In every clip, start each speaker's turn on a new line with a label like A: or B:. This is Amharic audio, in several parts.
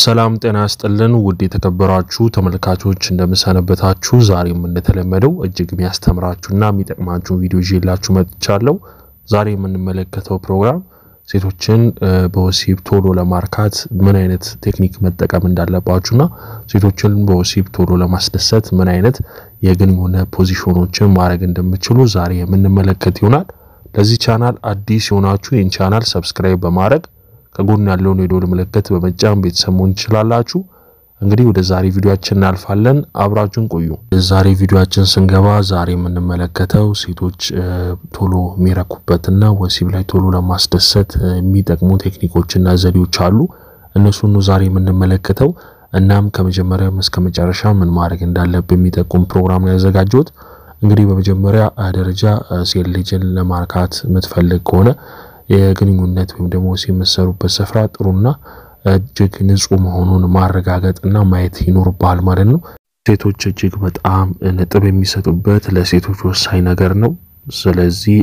A: ሰላም ጤና ያስጥልን። ውድ የተከበራችሁ ተመልካቾች እንደምሰነበታችሁ። ዛሬም እንደተለመደው እጅግ የሚያስተምራችሁና የሚጠቅማችሁ ቪዲዮ ይዤላችሁ መጥቻለሁ። ዛሬ የምንመለከተው ፕሮግራም ሴቶችን በወሲብ ቶሎ ለማርካት ምን አይነት ቴክኒክ መጠቀም እንዳለባችሁና ሴቶችን በወሲብ ቶሎ ለማስደሰት ምን አይነት የግንኙነት ፖዚሽኖችን ማድረግ እንደምችሉ ዛሬ የምንመለከት ይሆናል። ለዚህ ቻናል አዲስ የሆናችሁ ይህን ቻናል ሰብስክራይብ በማድረግ ከጎን ያለውን የደወል ምልክት በመጫን ቤተሰብ መሆን ትችላላችሁ። እንግዲህ ወደ ዛሬ ቪዲዮአችን እናልፋለን። አብራችሁን ቆዩ። ዛሬ ቪዲዮአችን ስንገባ ዛሬ የምንመለከተው ሴቶች ቶሎ የሚረኩበትና ወሲብ ላይ ቶሎ ለማስደሰት የሚጠቅሙ ቴክኒኮችና ዘዴዎች አሉ። እነሱን ነው ዛሬ የምንመለከተው። እናም ከመጀመሪያም እስከ መጨረሻ ምን ማድረግ እንዳለብን የሚጠቁም ፕሮግራም ነው ያዘጋጀሁት። እንግዲህ በመጀመሪያ ደረጃ ሴት ልጅን ለማርካት የምትፈልግ ከሆነ የግንኙነት ወይም ደግሞ የምትሰሩበት ስፍራ ጥሩና እጅግ ንጹህ መሆኑን ማረጋገጥና ማየት ይኖርብሃል ማለት ነው። ሴቶች እጅግ በጣም ነጥብ የሚሰጡበት ለሴቶች ወሳኝ ነገር ነው። ስለዚህ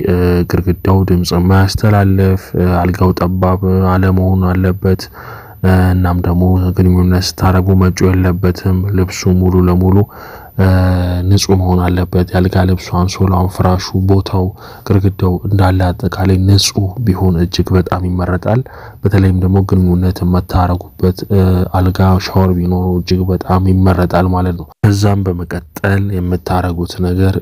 A: ግድግዳው ድምፅ የማያስተላልፍ አልጋው ጠባብ አለመሆን አለበት። እናም ደግሞ ግንኙነት ስታደርጉ መጮ የለበትም። ልብሱ ሙሉ ለሙሉ ንጹህ መሆን አለበት። ያልጋ ልብሱ፣ አንሶላውን፣ ፍራሹ፣ ቦታው፣ ግርግዳው እንዳለ አጠቃላይ ንጹህ ቢሆን እጅግ በጣም ይመረጣል። በተለይም ደግሞ ግንኙነት የምታረጉበት አልጋ ሻወር ቢኖሩ እጅግ በጣም ይመረጣል ማለት ነው። ከዛም በመቀጠል የምታረጉት ነገር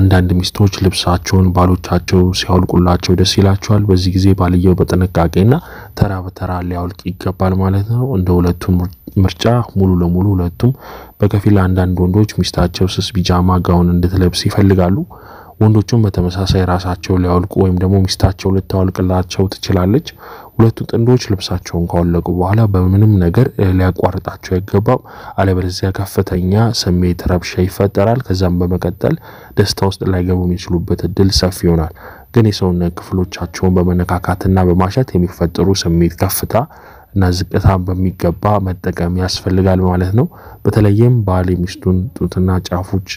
A: አንዳንድ ሚስቶች ልብሳቸውን ባሎቻቸው ሲያወልቁላቸው ደስ ይላቸዋል። በዚህ ጊዜ ባልየው በጥንቃቄና ተራ በተራ ሊያወልቅ ይገባል ማለት ነው። እንደ ሁለቱም ምርጫ ሙሉ ለሙሉ ሁለቱም በከፊል አንዳንድ ወንዶች ሚስታቸው ስስ ቢጃማ ጋውን እንድትለብስ ይፈልጋሉ። ወንዶቹም በተመሳሳይ ራሳቸው ሊያወልቁ ወይም ደግሞ ሚስታቸው ልታወልቅላቸው ትችላለች። ሁለቱ ጥንዶች ልብሳቸውን ካወለቁ በኋላ በምንም ነገር ሊያቋርጣቸው አይገባም። አለበለዚያ ከፍተኛ ስሜት ረብሻ ይፈጠራል። ከዛም በመቀጠል ደስታ ውስጥ ላይገቡ የሚችሉበት እድል ሰፊ ይሆናል። ግን የሰውነት ክፍሎቻቸውን በመነካካትና በማሸት የሚፈጠሩ ስሜት ከፍታ እና ዝቅታ በሚገባ መጠቀም ያስፈልጋል ማለት ነው። በተለይም ባል የሚስቱን ጡትና ጫፎች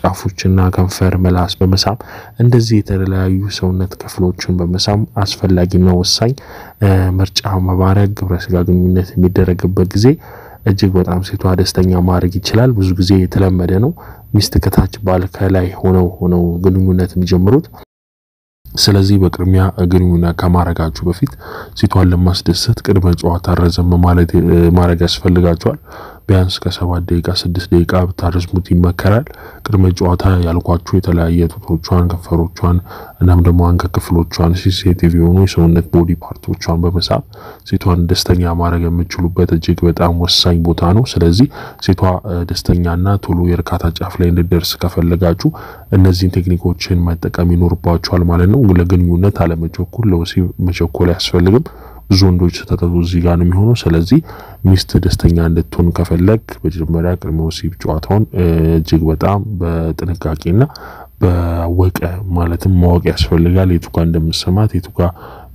A: ጫፎችና ከንፈር መላስ በመሳም እንደዚህ የተለያዩ ሰውነት ክፍሎችን በመሳም አስፈላጊና ወሳኝ ምርጫ መባረግ ግብረ ስጋ ግንኙነት የሚደረግበት ጊዜ እጅግ በጣም ሴቷ ደስተኛ ማድረግ ይችላል። ብዙ ጊዜ የተለመደ ነው። ሚስት ከታች ባል ከላይ ሆነው ሆነው ግንኙነት የሚጀምሩት ስለዚህ በቅድሚያ ግንኙነት ከማረጋችሁ በፊት ሴቷን ለማስደሰት ቅድመ ጨዋታ ረዘም ማለት ማረግ ያስፈልጋቸዋል። ቢያንስ ከሰባት ደቂቃ ስድስት ደቂቃ ብታረዝሙት ይመከራል። ቅድመ ጨዋታ ያልኳችሁ የተለያየ ጡቶቿን፣ ከንፈሮቿን እናም ደግሞ አንገት ክፍሎቿን ሲሴቲቭ የሆኑ የሰውነት ቦዲ ፓርቶቿን በመሳብ ሴቷን ደስተኛ ማድረግ የምችሉበት እጅግ በጣም ወሳኝ ቦታ ነው። ስለዚህ ሴቷ ደስተኛና ቶሎ የእርካታ ጫፍ ላይ እንድደርስ ከፈለጋችሁ እነዚህን ቴክኒኮችን መጠቀም ይኖርባችኋል ማለት ነው። ለግንኙነት አለመቸኩል፣ ለወሲብ መቸኮል አያስፈልግም። ብዙ ወንዶች ስህተቱ እዚህ ጋር ነው የሚሆነው። ስለዚህ ሚስት ደስተኛ እንድትሆን ከፈለግ መጀመሪያ ቅድመ ወሲብ ጨዋታውን እጅግ በጣም በጥንቃቄና በወቀ ማለትም ማወቅ ያስፈልጋል። የቱ ጋር እንደምትሰማት የቱ ጋር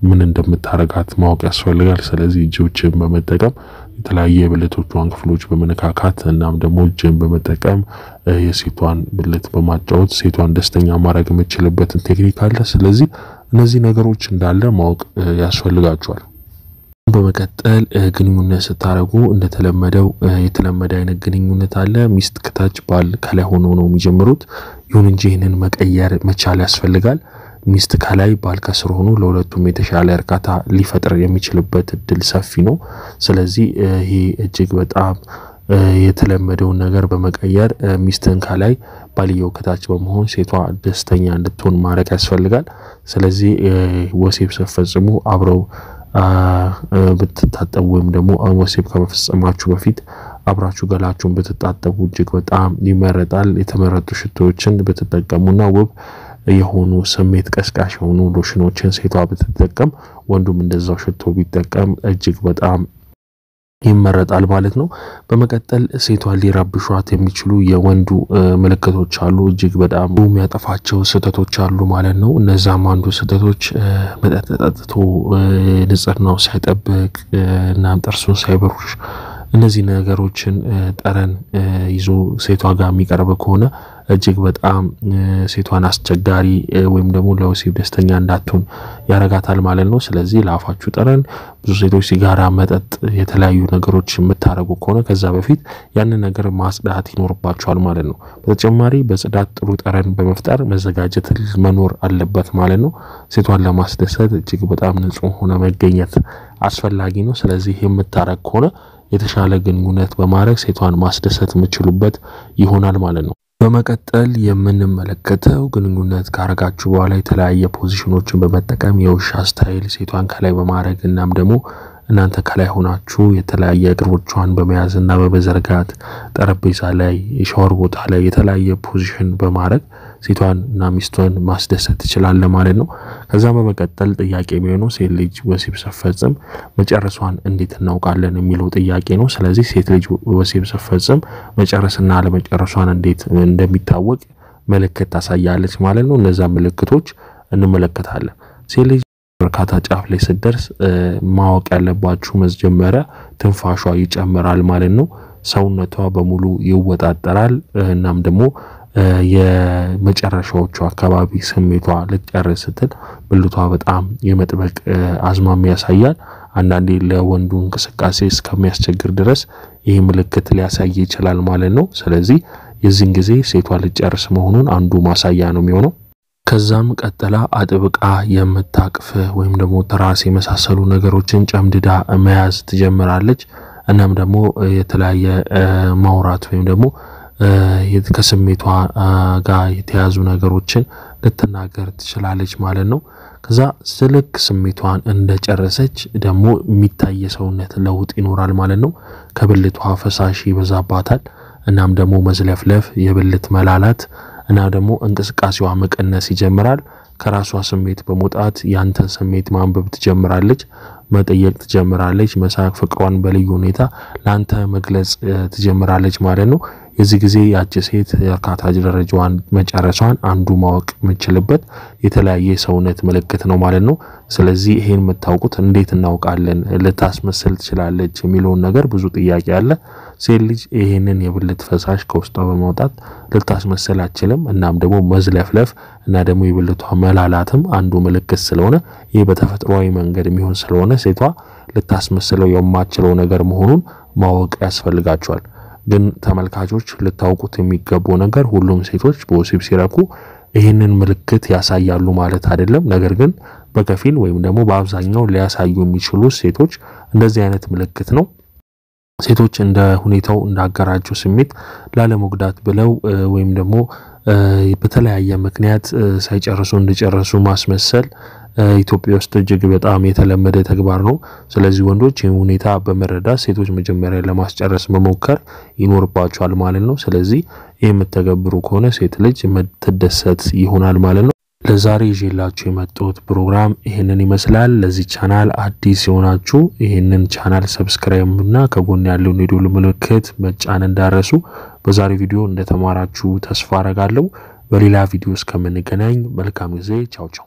A: ምን እንደምታረጋት ማወቅ ያስፈልጋል። ስለዚህ እጆችን በመጠቀም የተለያየ የብልቶቿን ክፍሎች በመነካካት እናም ደግሞ እጅን በመጠቀም የሴቷን ብልት በማጫወት ሴቷን ደስተኛ ማድረግ የምችልበትን ቴክኒክ አለ። ስለዚህ እነዚህ ነገሮች እንዳለ ማወቅ ያስፈልጋቸዋል። በመቀጠል ግንኙነት ስታደርጉ እንደተለመደው የተለመደ አይነት ግንኙነት አለ። ሚስት ከታች ባል ከላይ ሆኖ ነው የሚጀምሩት። ይሁን እንጂ ይህንን መቀየር መቻል ያስፈልጋል። ሚስት ከላይ ባል ከስር ሆኖ ለሁለቱም የተሻለ እርካታ ሊፈጥር የሚችልበት እድል ሰፊ ነው። ስለዚህ ይሄ እጅግ በጣም የተለመደውን ነገር በመቀየር ሚስትን ከላይ ባልየው ከታች በመሆን ሴቷ ደስተኛ እንድትሆን ማድረግ ያስፈልጋል። ስለዚህ ወሲብ ስትፈጽሙ አብረው ብትታጠቡ ወይም ደግሞ ወሲብ ከመፈጸማችሁ በፊት አብራችሁ ገላችሁን ብትታጠቡ እጅግ በጣም ይመረጣል። የተመረጡ ሽቶዎችን ብትጠቀሙና ውብ የሆኑ ስሜት ቀስቃሽ የሆኑ ሎሽኖችን ሴቷ ብትጠቀም፣ ወንዱም እንደዛው ሽቶ ቢጠቀም እጅግ በጣም ይመረጣል ማለት ነው። በመቀጠል ሴቷ ሊረብሿት የሚችሉ የወንዱ ምልክቶች አሉ። እጅግ በጣም የሚያጠፋቸው ስህተቶች አሉ ማለት ነው። እነዛም አንዱ ስህተቶች መጠጥ ጠጥቶ ንጽህናው ሳይጠብቅ እናም ጥርሱን ሳይበሩሽ እነዚህ ነገሮችን ጠረን ይዞ ሴቷ ጋር የሚቀርብ ከሆነ እጅግ በጣም ሴቷን አስቸጋሪ ወይም ደግሞ ለወሲብ ደስተኛ እንዳትሆን ያረጋታል ማለት ነው። ስለዚህ ለአፋችሁ ጠረን ብዙ ሴቶች ሲጋራ፣ መጠጥ፣ የተለያዩ ነገሮች የምታደርጉ ከሆነ ከዛ በፊት ያንን ነገር ማጽዳት ይኖርባቸዋል ማለት ነው። በተጨማሪ በጽዳት ጥሩ ጠረን በመፍጠር መዘጋጀት መኖር አለበት ማለት ነው። ሴቷን ለማስደሰት እጅግ በጣም ንጹህ ሆነ መገኘት አስፈላጊ ነው። ስለዚህ የምታረግ ከሆነ የተሻለ ግንኙነት በማድረግ ሴቷን ማስደሰት የምችሉበት ይሆናል ማለት ነው። በመቀጠል የምንመለከተው ግንኙነት ካረጋችሁ በኋላ የተለያየ ፖዚሽኖችን በመጠቀም የውሻ ስታይል ሴቷን ከላይ በማድረግ እናም ደግሞ እናንተ ከላይ ሆናችሁ የተለያየ እግሮቿን በመያዝ እና በመዘርጋት ጠረጴዛ ላይ፣ የሻወር ቦታ ላይ የተለያየ ፖዚሽን በማድረግ ሴቷን እና ሚስቷን ማስደሰት ትችላለ ማለት ነው። ከዛ በመቀጠል ጥያቄ የሚሆነው ሴት ልጅ ወሲብ ስፈጽም መጨረሷን እንዴት እናውቃለን የሚለው ጥያቄ ነው። ስለዚህ ሴት ልጅ ወሲብ ስትፈጽም መጨረስና አለመጨረሷን እንዴት እንደሚታወቅ ምልክት ታሳያለች ማለት ነው። እነዛ ምልክቶች እንመለከታለን። ሴት ልጅ በርካታ ጫፍ ላይ ስትደርስ ማወቅ ያለባችሁ መጀመሪያ ትንፋሿ ይጨምራል ማለት ነው። ሰውነቷ በሙሉ ይወጣጠራል እናም ደግሞ የመጨረሻዎቹ አካባቢ ስሜቷ ልትጨርስ ስትል ብልቷ በጣም የመጥበቅ አዝማሚ ያሳያል። አንዳንዴ ለወንዱ እንቅስቃሴ እስከሚያስቸግር ድረስ ይህ ምልክት ሊያሳይ ይችላል ማለት ነው። ስለዚህ የዚህን ጊዜ ሴቷ ልትጨርስ መሆኑን አንዱ ማሳያ ነው የሚሆነው። ከዛም ቀጥላ አጥብቃ የምታቅፍ ወይም ደግሞ ትራስ የመሳሰሉ ነገሮችን ጨምድዳ መያዝ ትጀምራለች። እናም ደግሞ የተለያየ ማውራት ወይም ደግሞ ከስሜቷ ጋር የተያዙ ነገሮችን ልትናገር ትችላለች ማለት ነው። ከዛ ስልክ ስሜቷን እንደጨረሰች ደግሞ የሚታይ ሰውነት ለውጥ ይኖራል ማለት ነው። ከብልቷ ፈሳሽ ይበዛባታል። እናም ደግሞ መዝለፍለፍ፣ የብልት መላላት እና ደግሞ እንቅስቃሴዋ መቀነስ ይጀምራል። ከራሷ ስሜት በመውጣት ያንተን ስሜት ማንበብ ትጀምራለች፣ መጠየቅ ትጀምራለች፣ መሳቅ፣ ፍቅሯን በልዩ ሁኔታ ለአንተ መግለጽ ትጀምራለች ማለት ነው። የዚህ ጊዜ ያቺ ሴት የአካታች ደረጃዋን መጨረሷን አንዱ ማወቅ የምንችልበት የተለያየ የሰውነት ምልክት ነው ማለት ነው። ስለዚህ ይሄን የምታውቁት እንዴት እናውቃለን? ልታስመስል ትችላለች የሚለውን ነገር ብዙ ጥያቄ አለ። ሴት ልጅ ይሄንን የብልት ፈሳሽ ከውስጧ በማውጣት ልታስመስል አችልም። እናም ደግሞ መዝለፍለፍ እና ደግሞ የብልቷ መላላትም አንዱ ምልክት ስለሆነ ይህ በተፈጥሯዊ መንገድ የሚሆን ስለሆነ ሴቷ ልታስመስለው የማችለው ነገር መሆኑን ማወቅ ያስፈልጋቸዋል። ግን ተመልካቾች ልታውቁት የሚገቡ ነገር ሁሉም ሴቶች በወሲብ ሲረኩ ይህንን ምልክት ያሳያሉ ማለት አይደለም። ነገር ግን በከፊል ወይም ደግሞ በአብዛኛው ሊያሳዩ የሚችሉ ሴቶች እንደዚህ አይነት ምልክት ነው። ሴቶች እንደ ሁኔታው እንዳገራቸው ስሜት ላለመጉዳት ብለው ወይም ደግሞ በተለያየ ምክንያት ሳይጨርሱ እንደጨረሱ ማስመሰል ኢትዮጵያ ውስጥ እጅግ በጣም የተለመደ ተግባር ነው። ስለዚህ ወንዶች ይህን ሁኔታ በመረዳት ሴቶች መጀመሪያ ለማስጨረስ መሞከር ይኖርባቸዋል ማለት ነው። ስለዚህ ይህ የምተገብሩ ከሆነ ሴት ልጅ የምትደሰት ይሆናል ማለት ነው። ለዛሬ ይዤላችሁ የመጣሁት ፕሮግራም ይህንን ይመስላል። ለዚህ ቻናል አዲስ የሆናችሁ ይህንን ቻናል ሰብስክራይብ እና ከጎን ያለውን የደወል ምልክት መጫን እንዳረሱ። በዛሬ ቪዲዮ እንደተማራችሁ ተስፋ አረጋለሁ። በሌላ ቪዲዮ እስከምንገናኝ መልካም ጊዜ። ቻው ቻው።